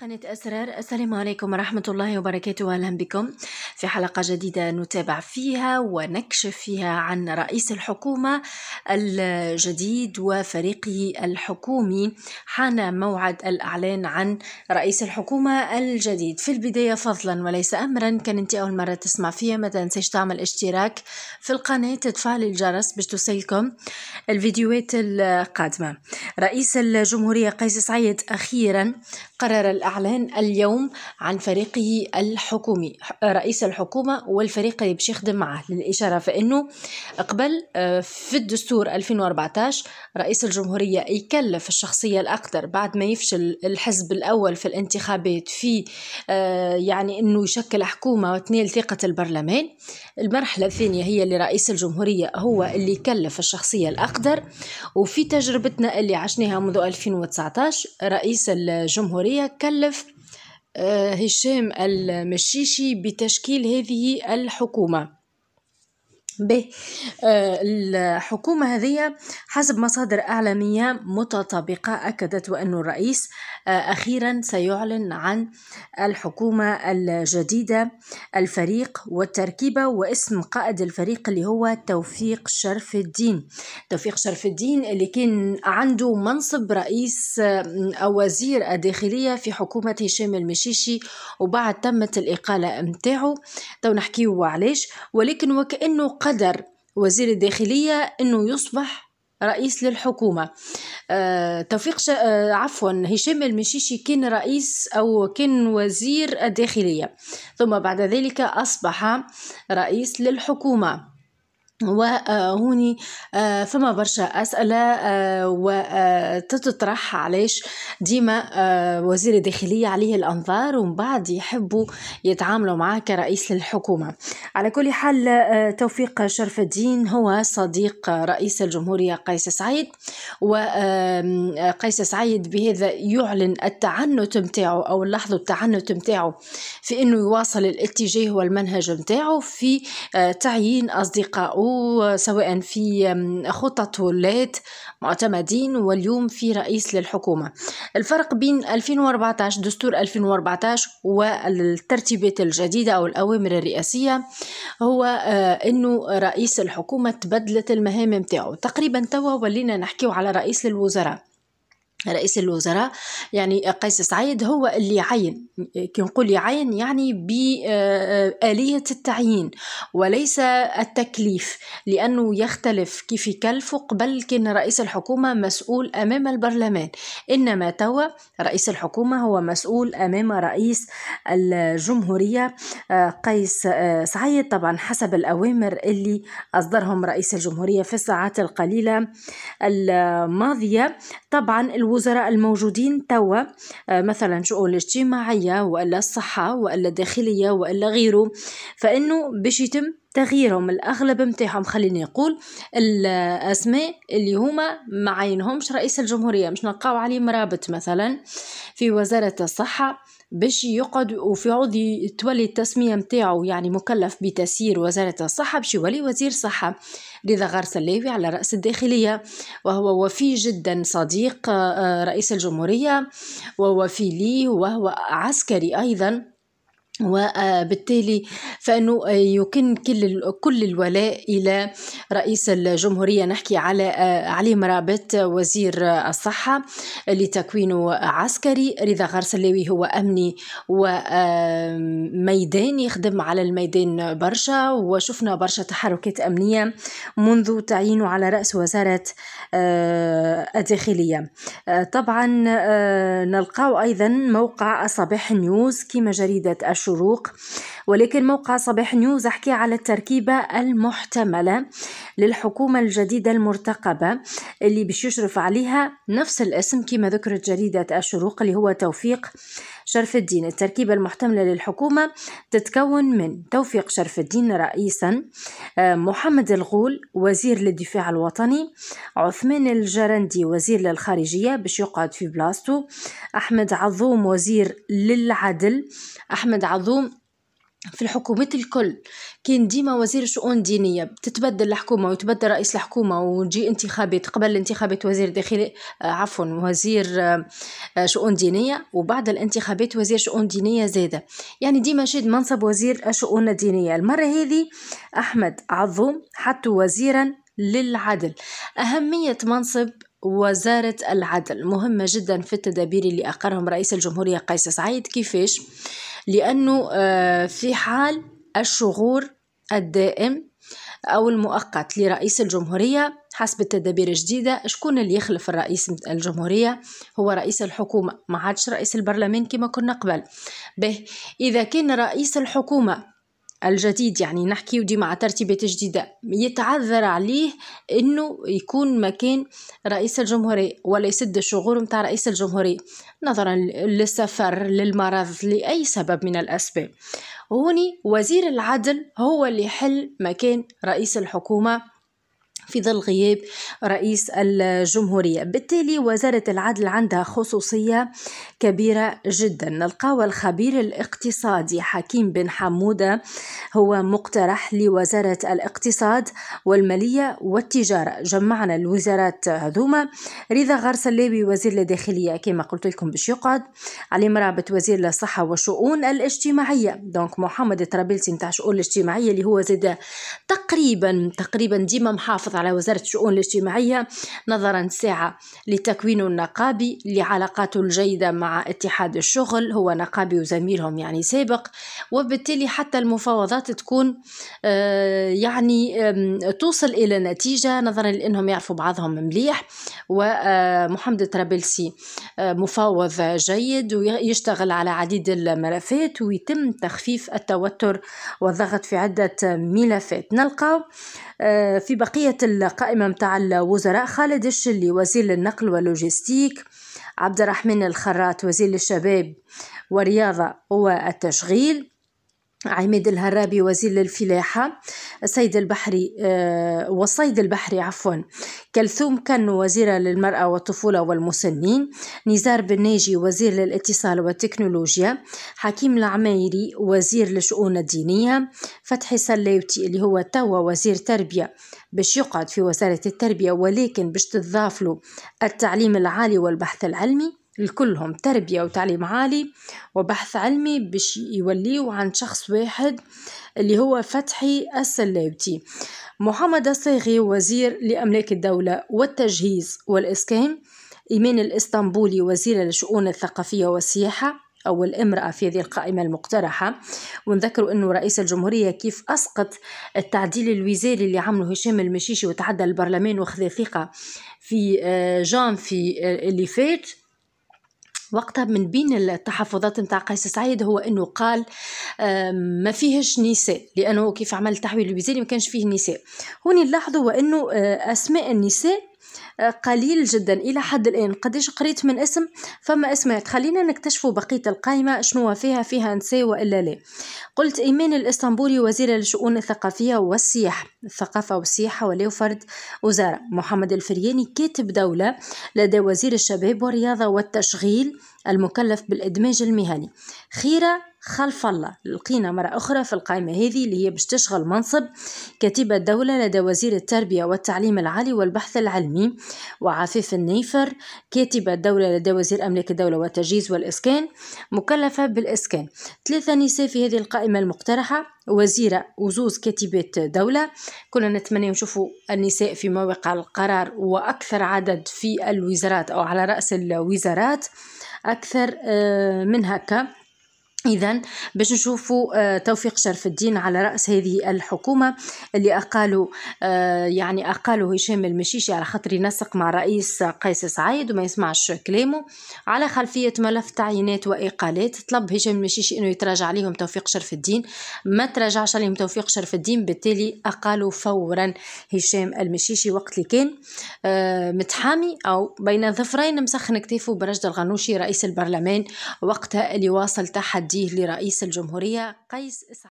قناة أسرار السلام عليكم ورحمة الله وبركاته أهلا بكم في حلقة جديدة نتابع فيها ونكشف فيها عن رئيس الحكومة الجديد وفريقه الحكومي حان موعد الإعلان عن رئيس الحكومة الجديد في البداية فضلا وليس أمرا كان أنت أول مرة تسمع فيها ما تنسيش تعمل اشتراك في القناة تفعل الجرس باش توصلكم الفيديوهات القادمة رئيس الجمهورية قيس سعيد أخيرا قرر الأعلان اليوم عن فريقه الحكومي رئيس الحكومة والفريق اللي باش يخدم معاه للإشارة فإنه قبل آه، في الدستور 2014 رئيس الجمهورية يكلف الشخصية الأقدر بعد ما يفشل الحزب الأول في الانتخابات في آه، يعني أنه يشكل حكومة وتنيل ثقة البرلمان المرحلة الثانية هي اللي رئيس الجمهورية هو اللي يكلف الشخصية الأقدر وفي تجربتنا اللي عشناها منذ 2019 رئيس الجمهورية كلف المؤلف آه، هشام المشيشي بتشكيل هذه الحكومة به آه، الحكومة هذه حسب مصادر أعلامية متطابقة أكدت وأن الرئيس أخيرا سيعلن عن الحكومة الجديدة الفريق والتركيبة واسم قائد الفريق اللي هو توفيق شرف الدين توفيق شرف الدين اللي كان عنده منصب رئيس آه، أو وزير الداخلية في حكومة هشام المشيشي وبعد تمت الإقالة متاعه تو نحكيه علاش ولكن وكأنه قدر وزير الداخلية أنه يصبح رئيس للحكومة آه، توفيق شا... آه، عفوا هشام المشيشي كان رئيس أو كان وزير الداخلية ثم بعد ذلك أصبح رئيس للحكومة وهوني آه، آه، فما برشا أسئلة آه، وتتطرح علاش ديما وزير الداخلية عليه الأنظار ومن بعد يحبوا يتعاملوا معاه كرئيس للحكومة على كل حال توفيق شرف الدين هو صديق رئيس الجمهورية قيس سعيد وقيس سعيد بهذا يعلن التعنت متاعه أو اللحظة التعنت متاعه في أنه يواصل الاتجاه والمنهج متاعه في تعيين أصدقائه سواء في خطط ولات معتمدين واليوم في رئيس للحكومة الفرق بين 2014 دستور 2014 والترتيبات الجديدة أو الأوامر الرئاسية هو آه، أنه رئيس الحكومة تبدلت المهام متاعه تقريبا توا ولينا نحكيه على رئيس للوزراء رئيس الوزراء يعني قيس سعيد هو اللي عين كي نقول يعين يعني بآلية آه، التعيين وليس التكليف لأنه يختلف كيف يكلف قبل كان رئيس الحكومة مسؤول أمام البرلمان إنما توا رئيس الحكومة هو مسؤول أمام رئيس الجمهورية آه، قيس آه، سعيد طبعا حسب الأوامر اللي أصدرهم رئيس الجمهورية في الساعات القليلة الماضية طبعا الو الوزراء الموجودين توا آه، مثلا شؤون اجتماعية وإلا الصحة وإلا الداخلية وإلا غيره فإنه باش يتم تغييرهم الأغلب متاعهم خليني نقول الأسماء اللي هما معينهمش رئيس الجمهورية مش نلقاو عليه مرابط مثلا في وزارة الصحة باش يقعد وفي عوض تولي التسمية متاعو يعني مكلف بتسيير وزارة الصحة باش يولي وزير صحة لذا غار سلاوي على رأس الداخلية وهو وفي جدا صديق آه، رئيس الجمهورية ووفي ليه وهو عسكري أيضا وبالتالي فانه يكن كل كل الولاء الى رئيس الجمهوريه نحكي على علي مرابط وزير الصحه لتكوينه عسكري رضا غرسلاوي هو امني وميداني يخدم على الميدان برشا وشفنا برشا تحركات امنيه منذ تعيينه على راس وزاره آه، الداخليه طبعا آه، نلقاو ايضا موقع صباح نيوز كما جريده شروق ولكن موقع صباح نيوز أحكي على التركيبة المحتملة للحكومة الجديدة المرتقبة اللي باش يشرف عليها نفس الاسم كما ذكرت جريدة الشروق اللي هو توفيق شرف الدين التركيبة المحتملة للحكومة تتكون من توفيق شرف الدين رئيسا آه، محمد الغول وزير للدفاع الوطني عثمان الجرندي وزير للخارجية باش يقعد في بلاصتو أحمد عظوم وزير للعدل أحمد عظوم في الحكومات الكل كان ديما وزير شؤون دينيه تتبدل الحكومة ويتبدل رئيس الحكومة ويجي انتخابات قبل انتخابات وزير داخلي آه، عفوا وزير آه، آه، شؤون دينية وبعد الانتخابات وزير شؤون دينية زادة يعني ديما شاد منصب وزير الشؤون الدينية المرة هذه أحمد عظوم حطوا وزيرا للعدل أهمية منصب وزارة العدل مهمة جدا في التدابير اللي أقرهم رئيس الجمهورية قيس سعيد كيفاش لأنه آه، في حال الشغور الدائم أو المؤقت لرئيس الجمهورية حسب التدابير الجديدة شكون اللي يخلف الرئيس الجمهورية هو رئيس الحكومة ما عادش رئيس البرلمان كما كنا قبل به إذا كان رئيس الحكومة الجديد يعني نحكي ودي مع ترتيبة جديدة يتعذر عليه أنه يكون مكان رئيس الجمهورية ولا يسد الشغور متاع رئيس الجمهورية نظرا للسفر للمرض لأي سبب من الأسباب هوني وزير العدل هو اللي يحل مكان رئيس الحكومة في ظل غياب رئيس الجمهورية بالتالي وزارة العدل عندها خصوصية كبيرة جدا نلقاو الخبير الاقتصادي حكيم بن حمودة هو مقترح لوزارة الاقتصاد والمالية والتجارة جمعنا الوزارات هذوما رضا الليبي وزير الداخلية كما قلت لكم باش يقعد علي مرابط وزير الصحة والشؤون الاجتماعية دونك محمد الترابلسي نتاع الشؤون الاجتماعية اللي هو زاد تقريبا تقريبا ديما محافظ على وزارة الشؤون الاجتماعية نظرا ساعة لتكوين النقابي لعلاقاته الجيدة مع اتحاد الشغل هو نقابي وزميلهم يعني سابق وبالتالي حتى المفاوضات تكون آه، يعني توصل إلى نتيجة نظرا لأنهم يعرفوا بعضهم مليح ومحمد آه، ترابلسي آه، مفاوض جيد ويشتغل على عديد الملفات ويتم تخفيف التوتر والضغط في عدة ملفات نلقاو آه، في بقية القائمة متاع الوزراء خالد الشلي وزير النقل واللوجستيك عبد الرحمن الخراط وزير الشباب والرياضة والتشغيل عماد الهرابي وزير للفلاحة سيد البحري آه، والصيد البحري عفوا كلثوم كان وزيرة للمرأة والطفولة والمسنين نزار بن ناجي وزير للاتصال والتكنولوجيا حكيم العمايري وزير للشؤون الدينية فتحي سلاوتي اللي هو توا وزير تربية باش يقعد في وزارة التربية ولكن باش تضاف له التعليم العالي والبحث العلمي لكلهم تربية وتعليم عالي وبحث علمي باش يوليو عن شخص واحد اللي هو فتحي السلاوتي محمد الصاغي وزير لأملاك الدولة والتجهيز والإسكان إيمان الإسطنبولي وزير للشؤون الثقافية والسياحة أول امرأة في هذه القائمة المقترحة ونذكروا أنه رئيس الجمهورية كيف أسقط التعديل الوزاري اللي عمله هشام المشيشي وتعدى البرلمان وخذ ثقة في آه، جان في آه، اللي فات وقتها من بين التحفظات نتاع قيس سعيد هو انه قال ما فيهش نساء لانه كيف عمل التحويل الوزاري ما كانش فيه نساء هوني نلاحظوا هو انه آه، اسماء النساء قليل جدا الى حد الان قديش قريت من اسم فما اسمات خلينا نكتشفوا بقيه القائمه شنو فيها فيها نساء والا لا قلت ايمان الاسطنبولي وزير للشؤون الثقافيه والسياحه الثقافه والسياحه ولا فرد وزاره محمد الفرياني كاتب دوله لدى وزير الشباب والرياضه والتشغيل المكلف بالادماج المهني خيره خلف الله لقينا مرة أخرى في القائمة هذه اللي هي باش تشغل منصب كتيبة دولة لدى وزير التربية والتعليم العالي والبحث العلمي وعفيف النيفر كاتبة دولة لدى وزير أملاك الدولة والتجهيز والإسكان مكلفة بالإسكان ثلاثة نساء في هذه القائمة المقترحة وزيرة وزوز كاتبات دولة كنا نتمنى نشوفوا النساء في مواقع القرار وأكثر عدد في الوزارات أو على رأس الوزارات أكثر آه، من هكا إذا باش نشوفوا آه، توفيق شرف الدين على رأس هذه الحكومة اللي أقالوا آه، يعني أقالوا هشام المشيشي على خاطر ينسق مع رئيس قيس سعيد وما يسمعش كلامه على خلفية ملف تعيينات وإقالات طلب هشام المشيشي أنه يتراجع عليهم توفيق شرف الدين ما تراجعش عليهم توفيق شرف الدين بالتالي أقالوا فورا هشام المشيشي وقت اللي كان آه، متحامي أو بين ظفرين مسخن كتفه برجد الغنوشي رئيس البرلمان وقتها اللي واصل تحدي تهديه لرئيس الجمهورية قيس